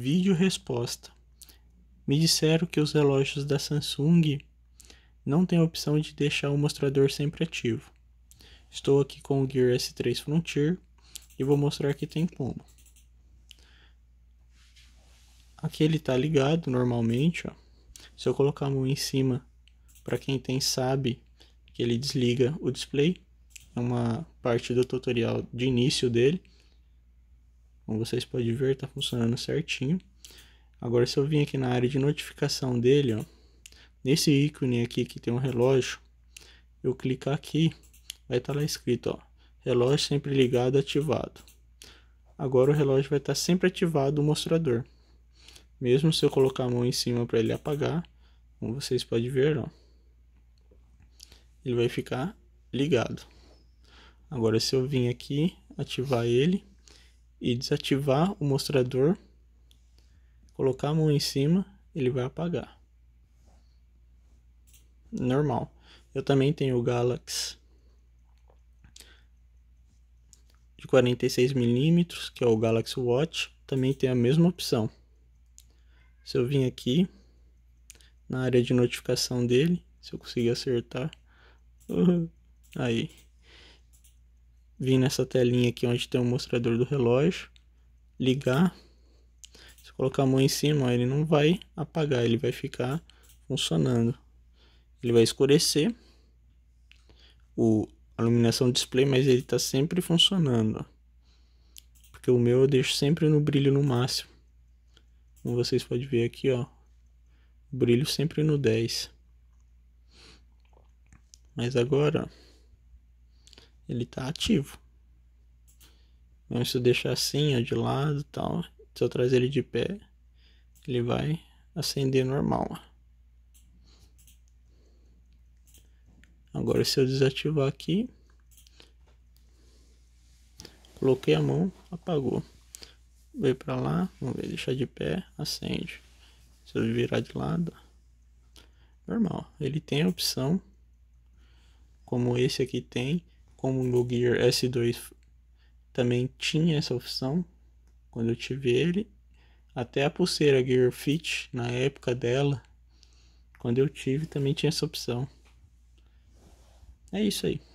Vídeo resposta. Me disseram que os relógios da Samsung não têm a opção de deixar o mostrador sempre ativo. Estou aqui com o Gear S3 Frontier e vou mostrar que tem como. Aqui ele está ligado normalmente. Ó. Se eu colocar a mão em cima, para quem tem sabe que ele desliga o display. É uma parte do tutorial de início dele. Como então, vocês podem ver, está funcionando certinho. Agora, se eu vim aqui na área de notificação dele, ó, nesse ícone aqui que tem um relógio, eu clicar aqui, vai estar tá lá escrito, ó, relógio sempre ligado, ativado. Agora o relógio vai estar tá sempre ativado o mostrador. Mesmo se eu colocar a mão em cima para ele apagar, como vocês podem ver, ó, ele vai ficar ligado. Agora se eu vim aqui, ativar ele, e desativar o mostrador, colocar a mão em cima, ele vai apagar. Normal. Eu também tenho o Galaxy de 46mm, que é o Galaxy Watch, também tem a mesma opção. Se eu vim aqui, na área de notificação dele, se eu conseguir acertar, aí vir nessa telinha aqui onde tem o mostrador do relógio, ligar, se colocar a mão em cima, ele não vai apagar, ele vai ficar funcionando. Ele vai escurecer o a iluminação display, mas ele está sempre funcionando, porque o meu eu deixo sempre no brilho no máximo. Como vocês podem ver aqui, ó, brilho sempre no 10. Mas agora, ó, ele está ativo. Então, se eu deixar assim, de lado tal, se eu trazer ele de pé, ele vai acender normal. Agora, se eu desativar aqui, coloquei a mão, apagou. Veio para lá, vamos ver, deixar de pé, acende. Se eu virar de lado, normal. Ele tem a opção, como esse aqui tem, como o meu Gear S2 também tinha essa opção quando eu tive ele, até a pulseira Gear Fit na época dela, quando eu tive também tinha essa opção. É isso aí.